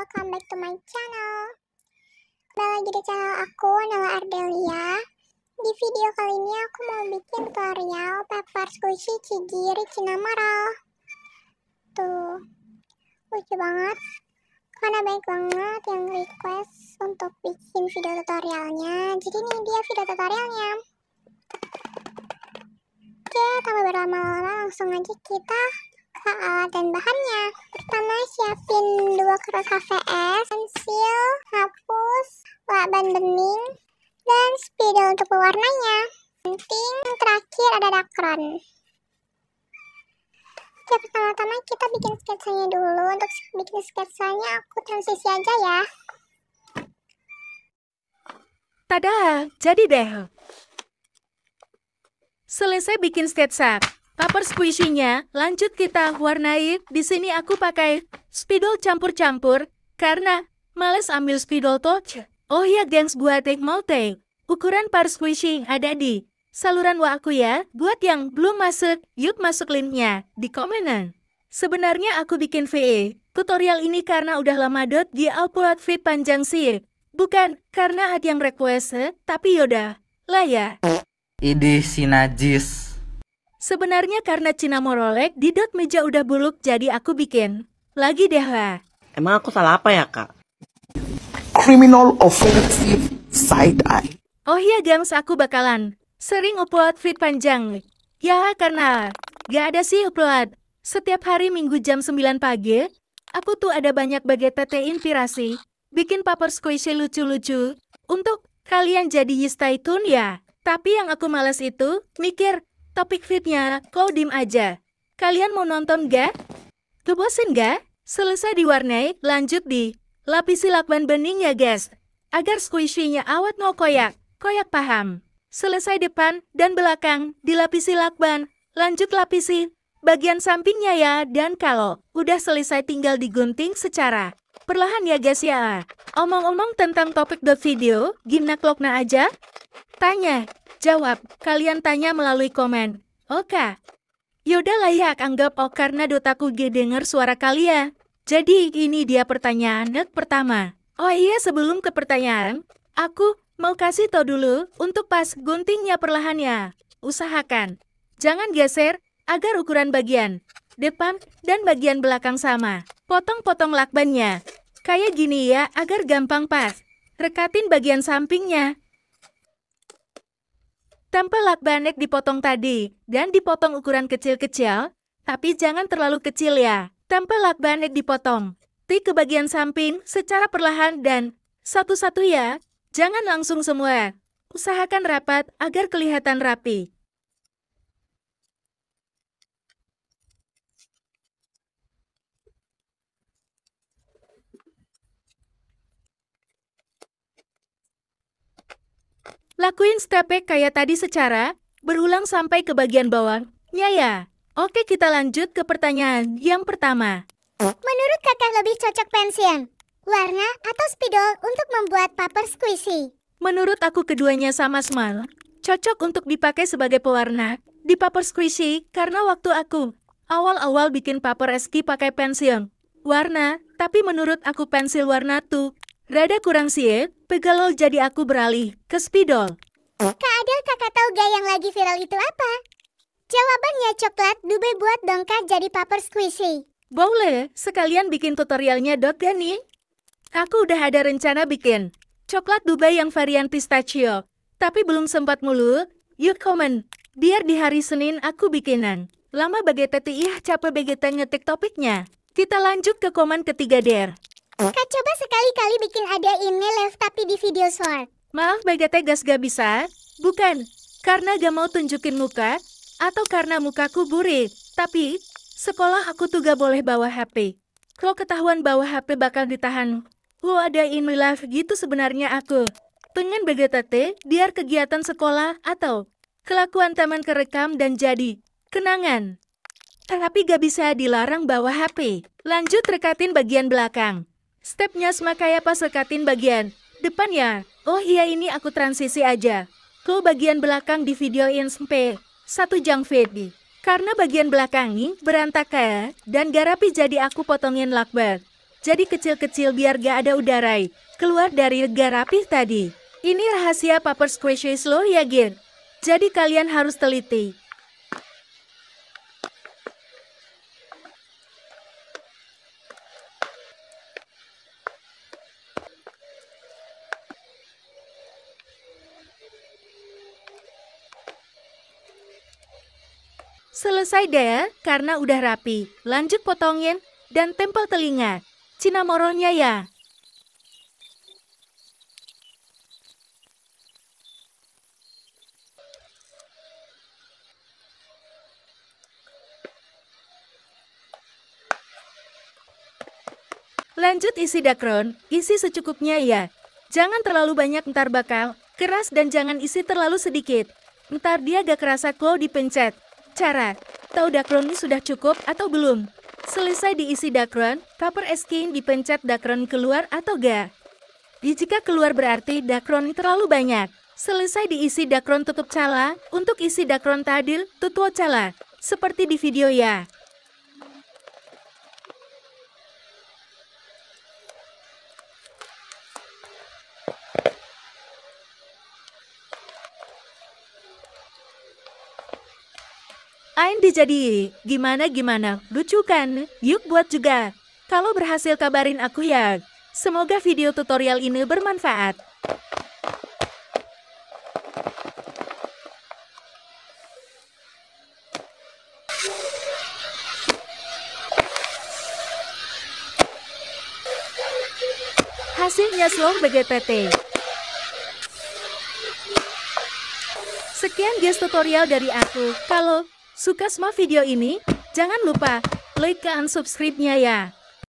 welcome back to my channel Kembali lagi di channel aku, Nala Ardelia Di video kali ini aku mau bikin tutorial pepper squishy cigiri cinamaro Tuh, lucu banget Karena banyak banget yang request untuk bikin video tutorialnya Jadi ini dia video tutorialnya Oke, tanpa berlama-lama langsung aja kita ke alat dan bahannya pertama siapin dua kertas HVS, pensil, hapus, laban bening, dan spidol untuk pewarnanya. Penting terakhir ada dakron. Oke, pertama-tama kita bikin sketsanya dulu. Untuk bikin sketsanya aku transisi aja ya. Tada, jadi deh. Selesai bikin sketsa paper squishy-nya. Lanjut kita warnai. Di sini aku pakai spidol campur-campur karena males ambil spidol touch. Oh ya gengs take multi. Ukuran par squishy ada di saluran wa aku ya. Buat yang belum masuk, yuk masuk linknya di komenan. Sebenarnya aku bikin VE tutorial ini karena udah lama dot di upload feed panjang sih. Bukan karena hati yang request, tapi yaudah, lah ya. Ide sinajis. Sebenarnya karena Cina morolek di dot meja udah buluk jadi aku bikin. Lagi deh lah. Emang aku salah apa ya kak? Criminal offensive side eye. Oh iya gangs aku bakalan. Sering upload feed panjang. Ya karena gak ada sih upload. Setiap hari minggu jam 9 pagi, aku tuh ada banyak bagai tete inspirasi. Bikin paper squishy lucu-lucu. Untuk kalian jadi tun ya. Tapi yang aku males itu, mikir, Topik fitnya, kau dim aja. Kalian mau nonton gak? Kebosen gak? Selesai diwarnai, lanjut di lapisi lakban bening ya guys. Agar squishy-nya awet no koyak. Koyak paham. Selesai depan dan belakang, dilapisi lakban. Lanjut lapisi bagian sampingnya ya. Dan kalau udah selesai tinggal digunting secara perlahan ya guys ya. Omong-omong tentang topik the video, gimna klokna aja? Tanya, Jawab, kalian tanya melalui komen. Oka. Yoda ya, anggap O oh, karena dotaku gede dengar suara kalian. Jadi ini dia pertanyaan net pertama. Oh iya sebelum ke pertanyaan, aku mau kasih tau dulu untuk pas guntingnya perlahan ya. Usahakan. Jangan geser agar ukuran bagian depan dan bagian belakang sama. Potong-potong lakbannya. Kayak gini ya agar gampang pas. Rekatin bagian sampingnya Tempel lakbanek dipotong tadi, dan dipotong ukuran kecil-kecil, tapi jangan terlalu kecil ya. Tempel lakbanek dipotong. Ti ke bagian samping secara perlahan dan satu-satu ya. Jangan langsung semua. Usahakan rapat agar kelihatan rapi. Lakuin step back kayak tadi secara, berulang sampai ke bagian bawah. Ya ya. Oke kita lanjut ke pertanyaan yang pertama. Menurut kakak lebih cocok pensiun, warna atau spidol untuk membuat paper squishy? Menurut aku keduanya sama smal. Cocok untuk dipakai sebagai pewarna di paper squishy karena waktu aku awal-awal bikin paper eski pakai pensiun warna, tapi menurut aku pensil warna tuh Rada kurang sih, pegalol jadi aku beralih ke spidol. Kak Adel kakak tahu gak yang lagi viral itu apa? Jawabannya coklat dube buat dongkat jadi paper squishy. Boleh, sekalian bikin tutorialnya dot Gani. Aku udah ada rencana bikin coklat Dubai yang varian pistachio, tapi belum sempat mulu. Yuk komen, biar di hari Senin aku bikinan. Lama bagete ih iya, capek begitu ngetik topiknya. Kita lanjut ke komen ketiga der. Kak coba sekali-kali bikin ada email live tapi di video short. Maaf Bagate Gas gak bisa. Bukan, karena gak mau tunjukin muka, atau karena mukaku burik. Tapi, sekolah aku tuh gak boleh bawa HP. Kalau ketahuan bawa HP bakal ditahan. Lu ada email live gitu sebenarnya aku. Pengen Tete biar kegiatan sekolah atau kelakuan teman kerekam dan jadi kenangan. Tapi gak bisa dilarang bawa HP. Lanjut rekatin bagian belakang. Stepnya semakaya lekatin bagian. Depan ya? Oh iya ini aku transisi aja. Ke bagian belakang di video inspe. Satu jang Fedi. Karena bagian belakangnya berantakan dan garapi jadi aku potongin lakbar. Jadi kecil-kecil biar gak ada udarai. Keluar dari garapi tadi. Ini rahasia paper squishy slow ya, Gen. Jadi kalian harus teliti. Selesai deh, karena udah rapi. Lanjut potongin dan tempel telinga. Cina moronya ya. Lanjut isi dakron, isi secukupnya ya. Jangan terlalu banyak ntar bakal, keras dan jangan isi terlalu sedikit. Ntar dia gak kerasa kalau dipencet. Cara, tahu dakron sudah cukup atau belum? Selesai diisi dakron, paper escape dipencet dakron keluar atau ga. Ya, jika keluar berarti dakron terlalu banyak. Selesai diisi dakron tutup cala, untuk isi dakron tadil, tutup cala. Seperti di video ya. Ain dijadi gimana-gimana, lucu kan? Yuk buat juga. Kalau berhasil kabarin aku ya. Semoga video tutorial ini bermanfaat. Hasilnya slow BGPT. Sekian guys tutorial dari aku. Kalau Suka semua video ini? Jangan lupa like dan subscribe-nya ya.